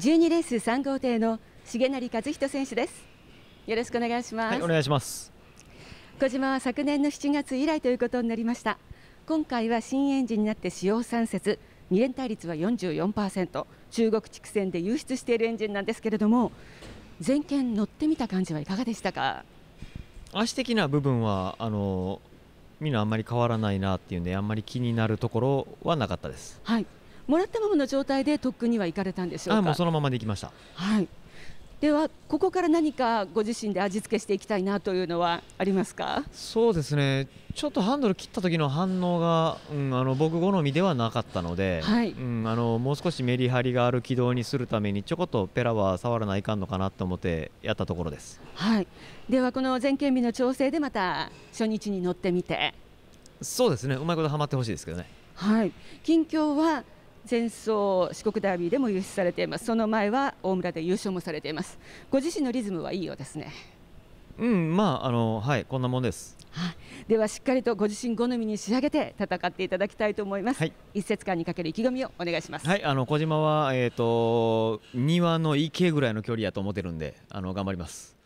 12レース3号艇の重成和人選手ですよろしくお願いします、はい、お願いします小島は昨年の7月以来ということになりました今回は新エンジンになって使用3節2連対率は44%中国地区戦で輸出しているエンジンなんですけれども全件乗ってみた感じはいかがでしたか足的な部分はあのみんなあんまり変わらないなっていうんであんまり気になるところはなかったです。はいもらったままの状態で特訓には行かれたんでしょうか。もうそのままで行きました。はい。ではここから何かご自身で味付けしていきたいなというのはありますかそうですねちょっとハンドル切った時の反応が、うん、あの僕好みではなかったので、はい、うん、あのもう少しメリハリがある軌道にするためにちょこっとペラは触らないかんのかなと思ってやったところです、はい、ではこの全県日の調整でまた初日に乗ってみてそうですねうまいことはまってほしいですけどね。はい近況は前走四国ダービーでも優勝されていますその前は大村で優勝もされていますご自身のリズムはいいようですねうんまああのはいこんなもんですはではしっかりとご自身好みに仕上げて戦っていただきたいと思います、はい、一節間にかける意気込みをお願いしますはいあの小島はえっ、ー、と庭の池ぐらいの距離やと思ってるんであの頑張ります